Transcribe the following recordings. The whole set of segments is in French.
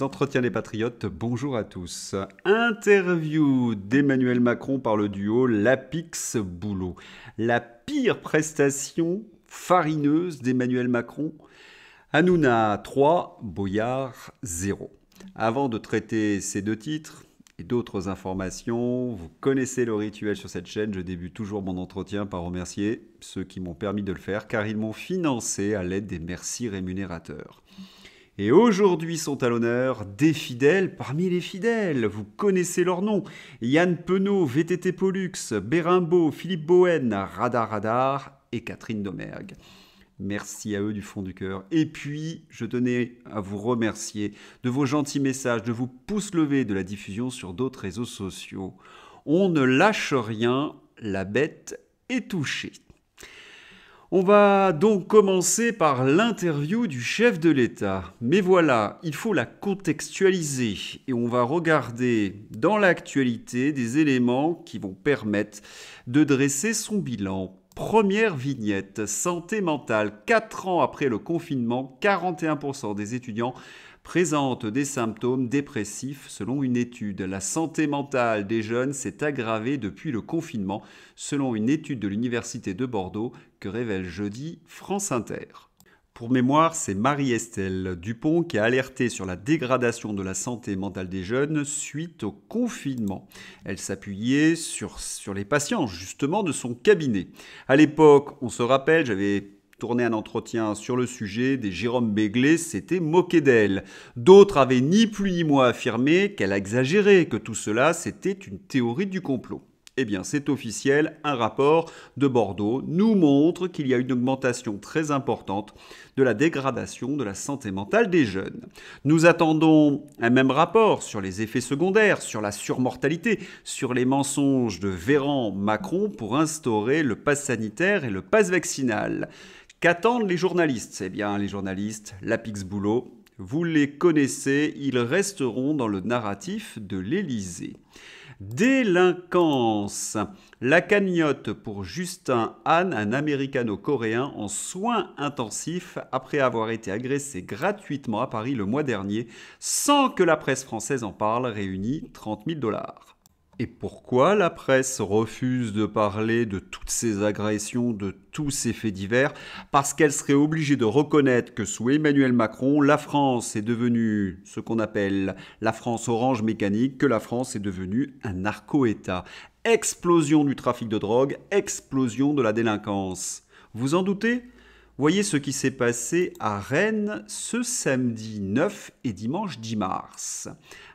les entretiens des patriotes, bonjour à tous. Interview d'Emmanuel Macron par le duo Lapix-Boulot. La pire prestation farineuse d'Emmanuel Macron Hanouna 3, Boyard 0. Avant de traiter ces deux titres, et d'autres informations. Vous connaissez le rituel sur cette chaîne. Je débute toujours mon entretien par remercier ceux qui m'ont permis de le faire car ils m'ont financé à l'aide des merci rémunérateurs. Et aujourd'hui sont à l'honneur des fidèles parmi les fidèles. Vous connaissez leurs noms. Yann Penaud, VTT Pollux, Bérimbo, Philippe Bohen, Radar Radar et Catherine Domergue. Merci à eux du fond du cœur. Et puis, je tenais à vous remercier de vos gentils messages, de vos pouces levés, de la diffusion sur d'autres réseaux sociaux. On ne lâche rien, la bête est touchée. On va donc commencer par l'interview du chef de l'État. Mais voilà, il faut la contextualiser et on va regarder dans l'actualité des éléments qui vont permettre de dresser son bilan. Première vignette, santé mentale. Quatre ans après le confinement, 41% des étudiants présentent des symptômes dépressifs selon une étude. La santé mentale des jeunes s'est aggravée depuis le confinement selon une étude de l'Université de Bordeaux que révèle jeudi France Inter. Pour mémoire, c'est Marie-Estelle Dupont qui a alerté sur la dégradation de la santé mentale des jeunes suite au confinement. Elle s'appuyait sur, sur les patients justement de son cabinet. À l'époque, on se rappelle, j'avais tourné un entretien sur le sujet des Jérôme Béglé s'était moqué d'elle. D'autres avaient ni plus ni moins affirmé qu'elle exagérait, que tout cela c'était une théorie du complot. Eh bien, c'est officiel, un rapport de Bordeaux nous montre qu'il y a une augmentation très importante de la dégradation de la santé mentale des jeunes. Nous attendons un même rapport sur les effets secondaires, sur la surmortalité, sur les mensonges de Véran Macron pour instaurer le pass sanitaire et le pass vaccinal. Qu'attendent les journalistes Eh bien, les journalistes, la Boulot, vous les connaissez, ils resteront dans le narratif de l'Élysée. Délinquance. La cagnotte pour Justin Han, un américano-coréen en soins intensifs après avoir été agressé gratuitement à Paris le mois dernier, sans que la presse française en parle, réunit 30 000 dollars. Et pourquoi la presse refuse de parler de toutes ces agressions, de tous ces faits divers Parce qu'elle serait obligée de reconnaître que sous Emmanuel Macron, la France est devenue ce qu'on appelle la France orange mécanique, que la France est devenue un narco-État. Explosion du trafic de drogue, explosion de la délinquance. Vous en doutez Voyez ce qui s'est passé à Rennes ce samedi 9 et dimanche 10 mars.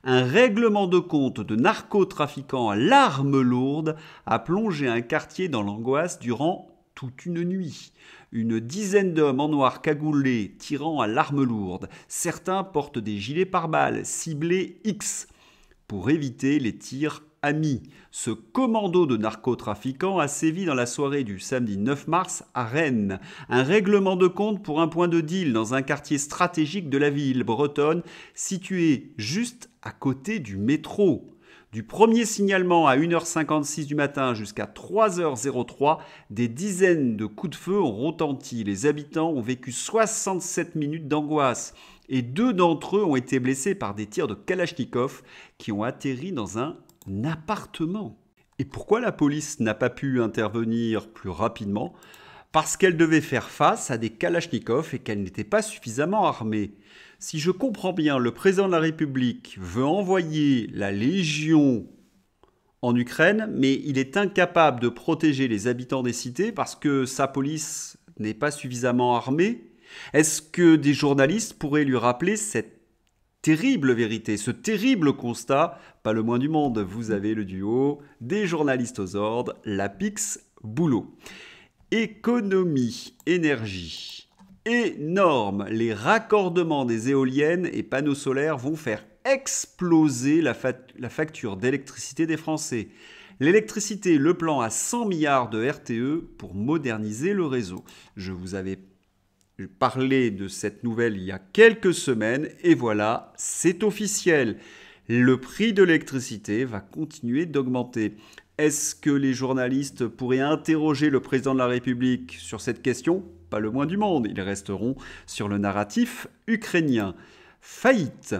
Un règlement de compte de narcotrafiquants à l'arme lourde a plongé un quartier dans l'angoisse durant toute une nuit. Une dizaine d'hommes en noir cagoulés tirant à l'arme lourde. Certains portent des gilets pare-balles ciblés X pour éviter les tirs ce commando de narcotrafiquants a sévi dans la soirée du samedi 9 mars à Rennes. Un règlement de compte pour un point de deal dans un quartier stratégique de la ville bretonne, situé juste à côté du métro. Du premier signalement à 1h56 du matin jusqu'à 3h03, des dizaines de coups de feu ont retenti. Les habitants ont vécu 67 minutes d'angoisse et deux d'entre eux ont été blessés par des tirs de Kalachnikov qui ont atterri dans un appartement. Et pourquoi la police n'a pas pu intervenir plus rapidement Parce qu'elle devait faire face à des Kalachnikovs et qu'elle n'était pas suffisamment armée. Si je comprends bien, le président de la République veut envoyer la Légion en Ukraine, mais il est incapable de protéger les habitants des cités parce que sa police n'est pas suffisamment armée. Est-ce que des journalistes pourraient lui rappeler cette terrible vérité, ce terrible constat, pas le moins du monde, vous avez le duo des journalistes aux ordres, la PIX, Boulot. Économie, énergie. Énorme, les raccordements des éoliennes et panneaux solaires vont faire exploser la, la facture d'électricité des Français. L'électricité, le plan à 100 milliards de RTE pour moderniser le réseau. Je vous avais je parlais de cette nouvelle il y a quelques semaines et voilà, c'est officiel. Le prix de l'électricité va continuer d'augmenter. Est-ce que les journalistes pourraient interroger le président de la République sur cette question Pas le moins du monde, ils resteront sur le narratif ukrainien. Faillite.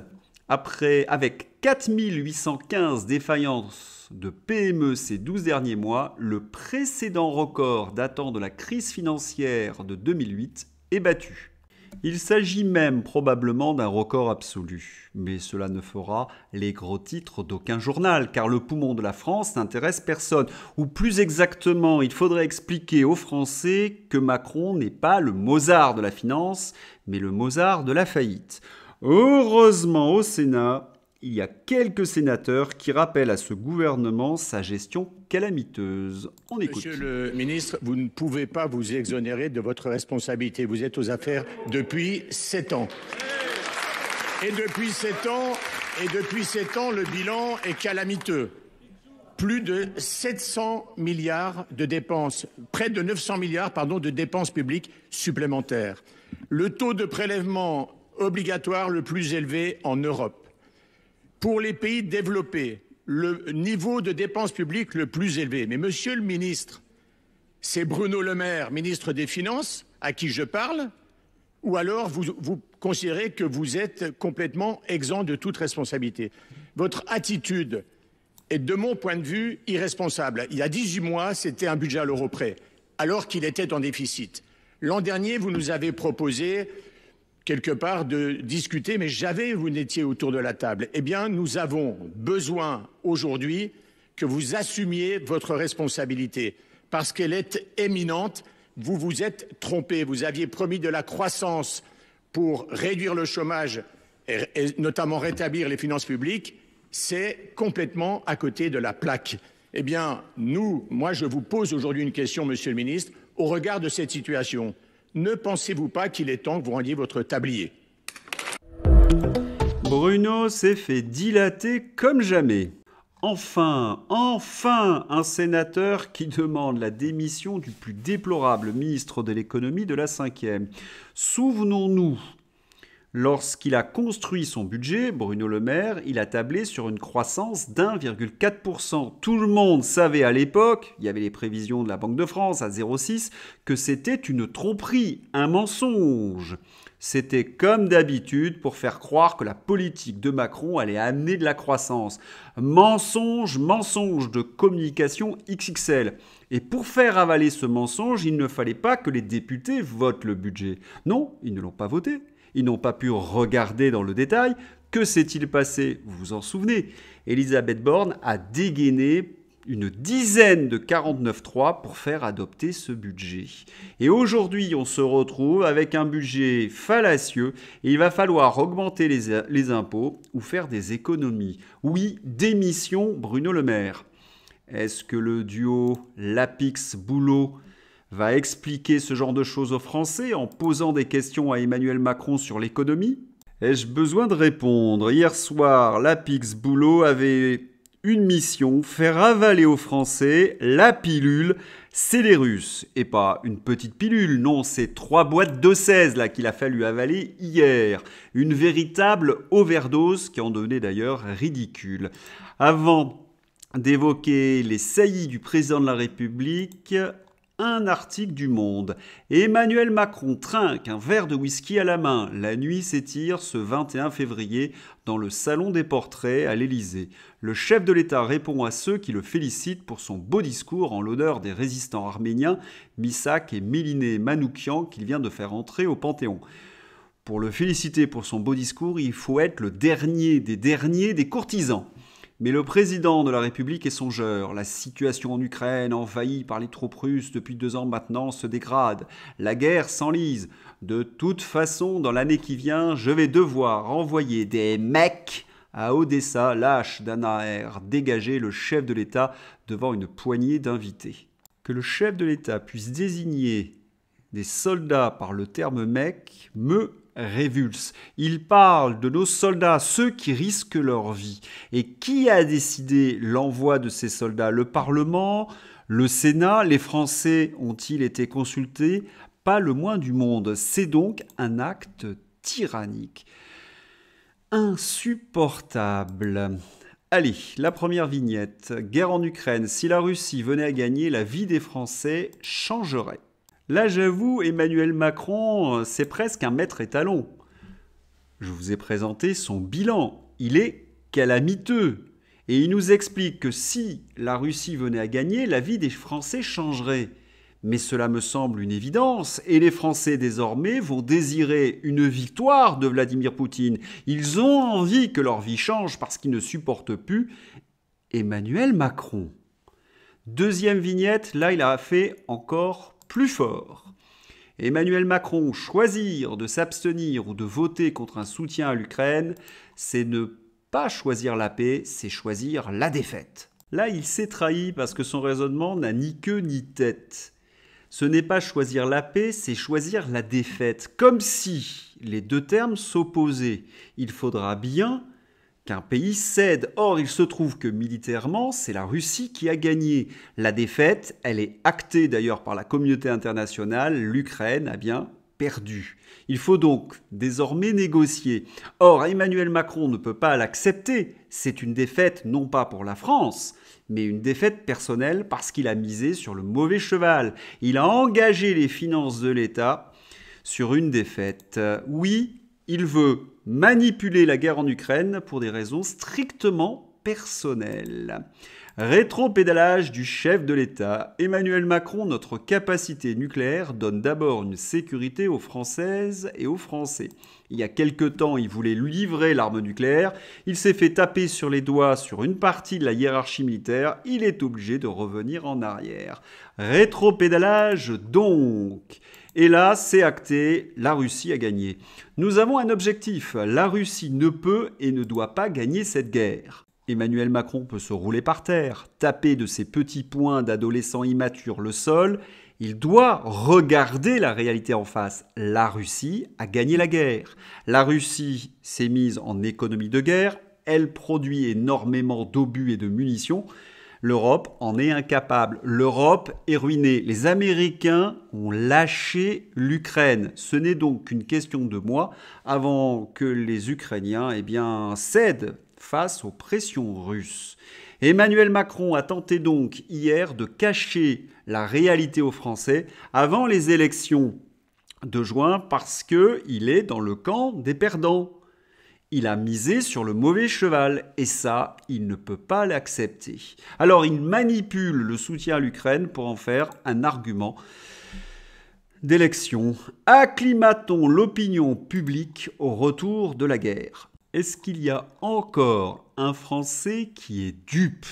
Après, avec 4815 défaillances de PME ces 12 derniers mois, le précédent record datant de la crise financière de 2008 battu. Il s'agit même probablement d'un record absolu, mais cela ne fera les gros titres d'aucun journal, car le poumon de la France n'intéresse personne. Ou plus exactement, il faudrait expliquer aux Français que Macron n'est pas le Mozart de la finance, mais le Mozart de la faillite. Heureusement, au Sénat, il y a quelques sénateurs qui rappellent à ce gouvernement sa gestion calamiteuse. On écoute. Monsieur le ministre, vous ne pouvez pas vous exonérer de votre responsabilité. Vous êtes aux affaires depuis sept ans. Et depuis sept ans, et depuis sept ans, le bilan est calamiteux. Plus de 700 milliards de dépenses, près de 900 milliards, pardon, de dépenses publiques supplémentaires. Le taux de prélèvement obligatoire le plus élevé en Europe pour les pays développés le niveau de dépenses publiques le plus élevé. Mais monsieur le ministre, c'est Bruno Le Maire, ministre des Finances, à qui je parle, ou alors vous, vous considérez que vous êtes complètement exempt de toute responsabilité. Votre attitude est, de mon point de vue, irresponsable. Il y a 18 mois, c'était un budget à l'euro près, alors qu'il était en déficit. L'an dernier, vous nous avez proposé quelque part de discuter, mais j'avais, vous n'étiez autour de la table. Eh bien, nous avons besoin aujourd'hui que vous assumiez votre responsabilité, parce qu'elle est éminente. Vous vous êtes trompé. Vous aviez promis de la croissance pour réduire le chômage et, et notamment rétablir les finances publiques. C'est complètement à côté de la plaque. Eh bien, nous, moi, je vous pose aujourd'hui une question, Monsieur le Ministre, au regard de cette situation. Ne pensez-vous pas qu'il est temps que vous rendiez votre tablier Bruno s'est fait dilater comme jamais. Enfin, enfin, un sénateur qui demande la démission du plus déplorable ministre de l'économie de la 5e. Souvenons-nous Lorsqu'il a construit son budget, Bruno Le Maire, il a tablé sur une croissance d'1,4%. Tout le monde savait à l'époque, il y avait les prévisions de la Banque de France à 0,6, que c'était une tromperie, un mensonge. C'était comme d'habitude pour faire croire que la politique de Macron allait amener de la croissance. Mensonge, mensonge de communication XXL. Et pour faire avaler ce mensonge, il ne fallait pas que les députés votent le budget. Non, ils ne l'ont pas voté ils n'ont pas pu regarder dans le détail. Que s'est-il passé Vous vous en souvenez Elisabeth Borne a dégainé une dizaine de 49.3 pour faire adopter ce budget. Et aujourd'hui, on se retrouve avec un budget fallacieux il va falloir augmenter les, les impôts ou faire des économies. Oui, démission Bruno Le Maire. Est-ce que le duo Lapix-Boulot va expliquer ce genre de choses aux Français en posant des questions à Emmanuel Macron sur l'économie Ai-je besoin de répondre Hier soir, la Pix Boulot avait une mission, faire avaler aux Français la pilule, c'est les Russes. Et pas une petite pilule, non, c'est trois boîtes de 16 là qu'il a fallu avaler hier. Une véritable overdose qui en devenait d'ailleurs ridicule. Avant d'évoquer les saillies du président de la République, un article du Monde. Emmanuel Macron trinque un verre de whisky à la main. La nuit s'étire ce 21 février dans le Salon des Portraits à l'Élysée. Le chef de l'État répond à ceux qui le félicitent pour son beau discours en l'honneur des résistants arméniens, Missak et Miliné Manoukian, qu'il vient de faire entrer au Panthéon. Pour le féliciter pour son beau discours, il faut être le dernier des derniers des courtisans. Mais le président de la République est songeur. La situation en Ukraine, envahie par les troupes russes depuis deux ans maintenant, se dégrade. La guerre s'enlise. De toute façon, dans l'année qui vient, je vais devoir envoyer des mecs à Odessa, lâche air dégager le chef de l'État devant une poignée d'invités. Que le chef de l'État puisse désigner des soldats par le terme mec me révulse. Il parle de nos soldats, ceux qui risquent leur vie. Et qui a décidé l'envoi de ces soldats Le Parlement Le Sénat Les Français ont-ils été consultés Pas le moins du monde. C'est donc un acte tyrannique. Insupportable. Allez, la première vignette. Guerre en Ukraine. Si la Russie venait à gagner, la vie des Français changerait. Là, j'avoue, Emmanuel Macron, c'est presque un maître étalon. Je vous ai présenté son bilan. Il est calamiteux. Et il nous explique que si la Russie venait à gagner, la vie des Français changerait. Mais cela me semble une évidence, et les Français désormais vont désirer une victoire de Vladimir Poutine. Ils ont envie que leur vie change parce qu'ils ne supportent plus Emmanuel Macron. Deuxième vignette, là il a fait encore plus fort. Emmanuel Macron choisir de s'abstenir ou de voter contre un soutien à l'Ukraine, c'est ne pas choisir la paix, c'est choisir la défaite. Là, il s'est trahi parce que son raisonnement n'a ni queue ni tête. Ce n'est pas choisir la paix, c'est choisir la défaite, comme si les deux termes s'opposaient. Il faudra bien qu'un pays cède. Or, il se trouve que militairement, c'est la Russie qui a gagné la défaite. Elle est actée d'ailleurs par la communauté internationale. L'Ukraine a bien perdu. Il faut donc désormais négocier. Or, Emmanuel Macron ne peut pas l'accepter. C'est une défaite non pas pour la France, mais une défaite personnelle parce qu'il a misé sur le mauvais cheval. Il a engagé les finances de l'État sur une défaite. Oui, il veut manipuler la guerre en Ukraine pour des raisons strictement personnelles. Rétropédalage du chef de l'État. Emmanuel Macron, notre capacité nucléaire donne d'abord une sécurité aux Françaises et aux Français. Il y a quelque temps, il voulait livrer l'arme nucléaire. Il s'est fait taper sur les doigts sur une partie de la hiérarchie militaire. Il est obligé de revenir en arrière. Rétropédalage donc. Et là, c'est acté, la Russie a gagné. Nous avons un objectif, la Russie ne peut et ne doit pas gagner cette guerre. Emmanuel Macron peut se rouler par terre, taper de ses petits poings d'adolescent immature le sol, il doit regarder la réalité en face. La Russie a gagné la guerre. La Russie s'est mise en économie de guerre, elle produit énormément d'obus et de munitions, L'Europe en est incapable. L'Europe est ruinée. Les Américains ont lâché l'Ukraine. Ce n'est donc qu'une question de mois avant que les Ukrainiens eh bien, cèdent face aux pressions russes. Emmanuel Macron a tenté donc hier de cacher la réalité aux Français avant les élections de juin parce qu'il est dans le camp des perdants. Il a misé sur le mauvais cheval, et ça, il ne peut pas l'accepter. Alors il manipule le soutien à l'Ukraine pour en faire un argument d'élection. Acclimatons l'opinion publique au retour de la guerre. Est-ce qu'il y a encore un Français qui est dupe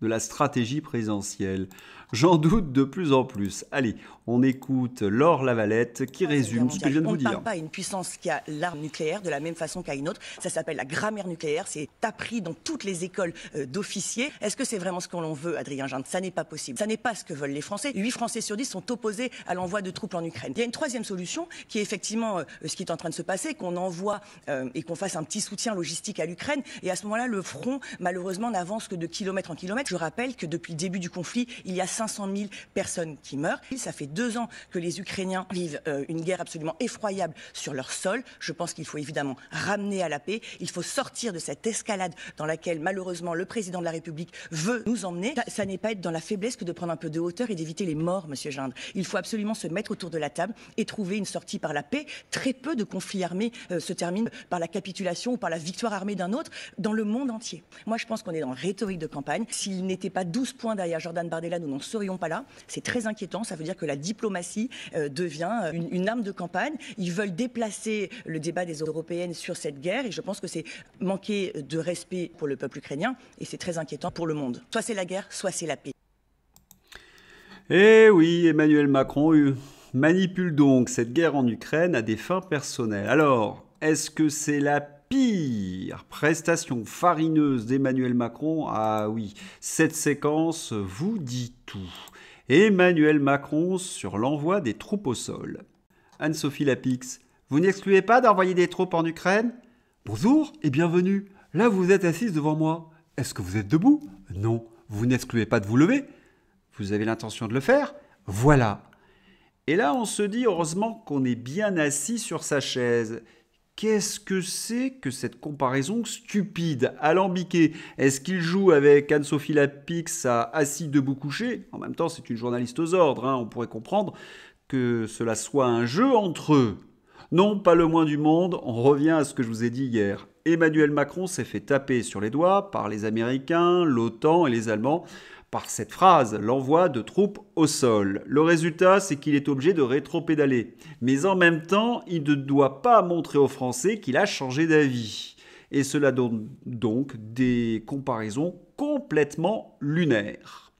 de la stratégie présidentielle J'en doute de plus en plus. Allez, on écoute Laure Lavalette qui résume ce que je viens de vous dire. On ne parle pas une puissance qui a l'arme nucléaire de la même façon qu'à une autre. Ça s'appelle la grammaire nucléaire. C'est appris dans toutes les écoles euh, d'officiers. Est-ce que c'est vraiment ce qu'on veut, Adrien Jean Ça n'est pas possible. Ça n'est pas ce que veulent les Français. 8 Français sur 10 sont opposés à l'envoi de troupes en Ukraine. Il y a une troisième solution qui est effectivement euh, ce qui est en train de se passer, qu'on envoie euh, et qu'on fasse un petit soutien logistique à l'Ukraine. Et à ce moment-là, le front, malheureusement, n'avance que de kilomètres en kilomètres. Je rappelle que depuis le début du conflit, il y a 500 000 personnes qui meurent. Ça fait deux ans que les Ukrainiens vivent euh, une guerre absolument effroyable sur leur sol. Je pense qu'il faut évidemment ramener à la paix. Il faut sortir de cette escalade dans laquelle, malheureusement, le président de la République veut nous emmener. Ça, n'est pas être dans la faiblesse que de prendre un peu de hauteur et d'éviter les morts, monsieur Gindre. Il faut absolument se mettre autour de la table et trouver une sortie par la paix. Très peu de conflits armés euh, se terminent par la capitulation ou par la victoire armée d'un autre dans le monde entier. Moi, je pense qu'on est dans rhétorique de campagne. S'il n'était pas 12 points derrière Jordan Bardella, nous n'en serions pas là. C'est très inquiétant. Ça veut dire que la diplomatie euh, devient euh, une, une, arme de campagne. Ils veulent déplacer le débat des Européennes sur cette guerre et je pense que c'est manquer de respect pour le peuple ukrainien et c'est très inquiétant pour le monde. Soit c'est la guerre, soit c'est la paix. Eh oui, Emmanuel Macron euh, manipule donc cette guerre en Ukraine à des fins personnelles. Alors, est-ce que c'est la pire prestation farineuse d'Emmanuel Macron. Ah oui, cette séquence vous dit tout. Emmanuel Macron sur l'envoi des troupes au sol. Anne-Sophie Lapix, vous n'excluez pas d'envoyer des troupes en Ukraine Bonjour et bienvenue. Là, vous êtes assise devant moi. Est-ce que vous êtes debout Non, vous n'excluez pas de vous lever. Vous avez l'intention de le faire Voilà. Et là, on se dit heureusement qu'on est bien assis sur sa chaise. Qu'est-ce que c'est que cette comparaison stupide, alambiquée Est-ce qu'il joue avec Anne-Sophie Lapix à Assis debout couché En même temps, c'est une journaliste aux ordres, hein, on pourrait comprendre que cela soit un jeu entre eux. Non, pas le moins du monde, on revient à ce que je vous ai dit hier. Emmanuel Macron s'est fait taper sur les doigts par les Américains, l'OTAN et les Allemands par cette phrase, l'envoi de troupes au sol. Le résultat, c'est qu'il est obligé de rétro-pédaler. Mais en même temps, il ne doit pas montrer aux Français qu'il a changé d'avis. Et cela donne donc des comparaisons complètement lunaires.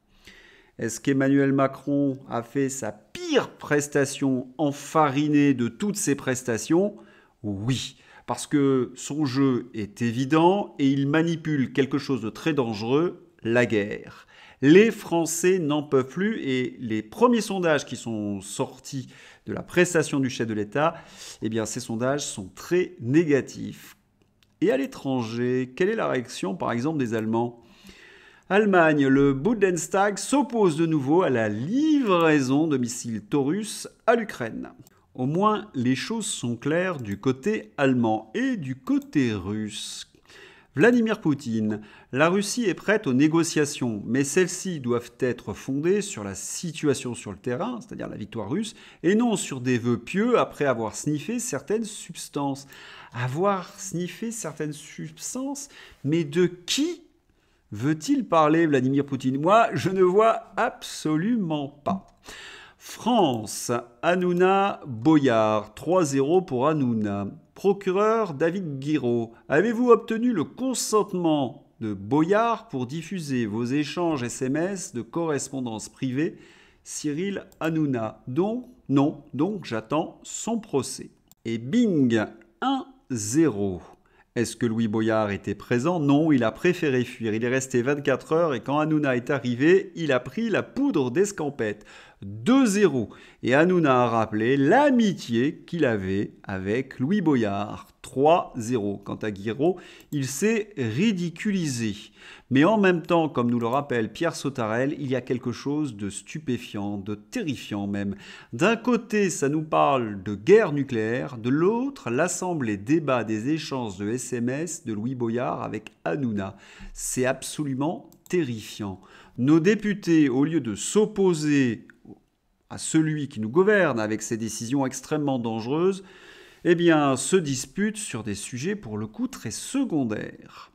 Est-ce qu'Emmanuel Macron a fait sa pire prestation enfarinée de toutes ses prestations Oui, parce que son jeu est évident et il manipule quelque chose de très dangereux, la guerre. Les Français n'en peuvent plus et les premiers sondages qui sont sortis de la prestation du chef de l'État, eh bien ces sondages sont très négatifs. Et à l'étranger, quelle est la réaction par exemple des Allemands Allemagne, le Bundestag s'oppose de nouveau à la livraison de missiles Taurus à l'Ukraine. Au moins, les choses sont claires du côté allemand et du côté russe. Vladimir Poutine. La Russie est prête aux négociations, mais celles-ci doivent être fondées sur la situation sur le terrain, c'est-à-dire la victoire russe, et non sur des vœux pieux après avoir sniffé certaines substances. Avoir sniffé certaines substances, mais de qui veut-il parler Vladimir Poutine Moi, je ne vois absolument pas. France, Hanouna Boyard, 3-0 pour Hanouna. Procureur David Guiraud, avez-vous obtenu le consentement de Boyard pour diffuser vos échanges SMS de correspondance privée Cyril Hanouna Donc, non, donc j'attends son procès. Et bing 1-0. Est-ce que Louis Boyard était présent Non, il a préféré fuir. Il est resté 24 heures et quand Hanouna est arrivé, il a pris la poudre d'escampette. 2-0. Et Hanouna a rappelé l'amitié qu'il avait avec Louis Boyard, 3-0. Quant à Guiraud, il s'est ridiculisé. Mais en même temps, comme nous le rappelle Pierre Sautarel, il y a quelque chose de stupéfiant, de terrifiant même. D'un côté, ça nous parle de guerre nucléaire, de l'autre, l'Assemblée débat des échanges de SMS de Louis Boyard avec Hanouna. C'est absolument terrifiant. Nos députés, au lieu de s'opposer à celui qui nous gouverne avec ses décisions extrêmement dangereuses, eh bien, se disputent sur des sujets pour le coup très secondaires.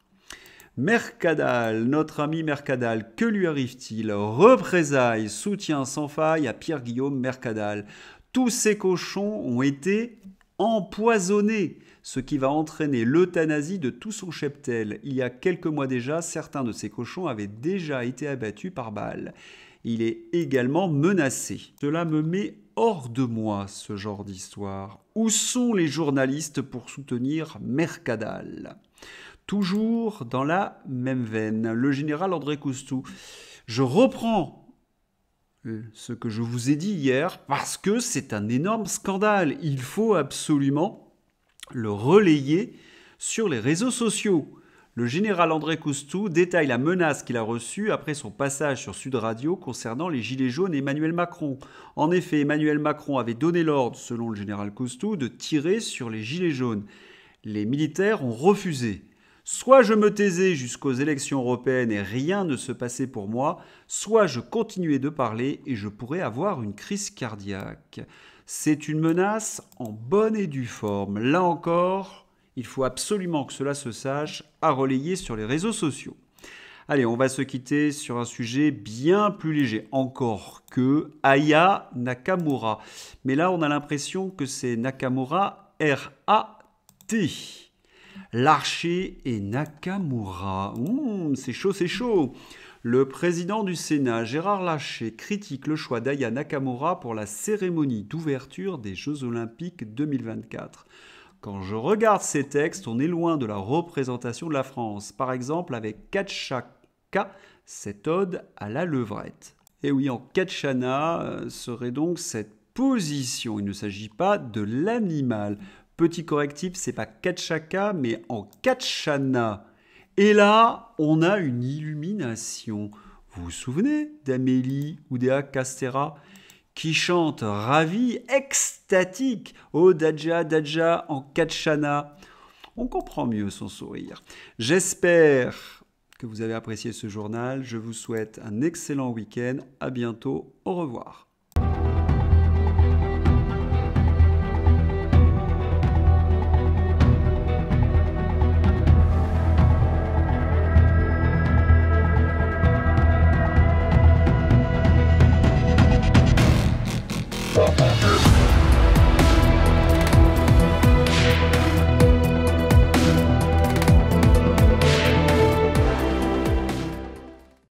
Mercadal, notre ami Mercadal, que lui arrive-t-il Représailles, soutien sans faille à Pierre-Guillaume Mercadal. Tous ces cochons ont été empoisonnés, ce qui va entraîner l'euthanasie de tout son cheptel. Il y a quelques mois déjà, certains de ces cochons avaient déjà été abattus par balles il est également menacé. Cela me met hors de moi ce genre d'histoire. Où sont les journalistes pour soutenir Mercadal Toujours dans la même veine, le général André Coustou. Je reprends euh, ce que je vous ai dit hier parce que c'est un énorme scandale. Il faut absolument le relayer sur les réseaux sociaux le général André Coustou détaille la menace qu'il a reçue après son passage sur Sud Radio concernant les Gilets jaunes et Emmanuel Macron. En effet, Emmanuel Macron avait donné l'ordre, selon le général Coustou, de tirer sur les Gilets jaunes. Les militaires ont refusé. Soit je me taisais jusqu'aux élections européennes et rien ne se passait pour moi, soit je continuais de parler et je pourrais avoir une crise cardiaque. C'est une menace en bonne et due forme. Là encore, il faut absolument que cela se sache à relayer sur les réseaux sociaux. Allez, on va se quitter sur un sujet bien plus léger encore que Aya Nakamura. Mais là, on a l'impression que c'est Nakamura R-A-T. L'archer et Nakamura. Hum, c'est chaud, c'est chaud. Le président du Sénat, Gérard Larcher, critique le choix d'Aya Nakamura pour la cérémonie d'ouverture des Jeux Olympiques 2024. Quand je regarde ces textes, on est loin de la représentation de la France. Par exemple, avec Katchaka, cette ode à la levrette. Et oui, en Katchana euh, serait donc cette position. Il ne s'agit pas de l'animal. Petit correctif, c'est pas Katchaka, mais en Katchana. Et là, on a une illumination. Vous vous souvenez d'Amélie ou d'Ea Castera qui chante ravi, extatique, oh Dadja, Dadja en Katchana. On comprend mieux son sourire. J'espère que vous avez apprécié ce journal. Je vous souhaite un excellent week-end. À bientôt. Au revoir.